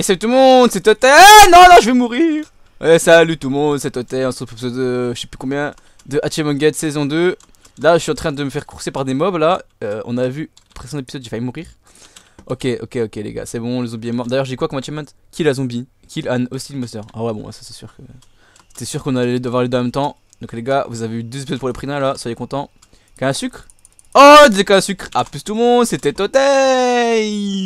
Et salut tout le monde, c'est Toté Non, là je vais mourir salut tout le monde, c'est Totei. on se retrouve euh, je sais plus combien, de Hatchamon Gate saison 2. Là, je suis en train de me faire courser par des mobs, là. Euh, on a vu, précédent épisode, j'ai failli mourir. Ok, ok, ok, les gars, c'est bon, le zombie est mort. D'ailleurs, j'ai quoi comme Hachemon Kill a zombie, kill an hostile monster. Ah ouais, bon, ça c'est sûr que... C'était sûr qu'on allait devoir les deux en même temps. Donc les gars, vous avez eu deux épisodes pour les prina, là, soyez contents. Qu'un sucre Oh, des qu'un sucre A ah, plus tout le monde, c'était Totei.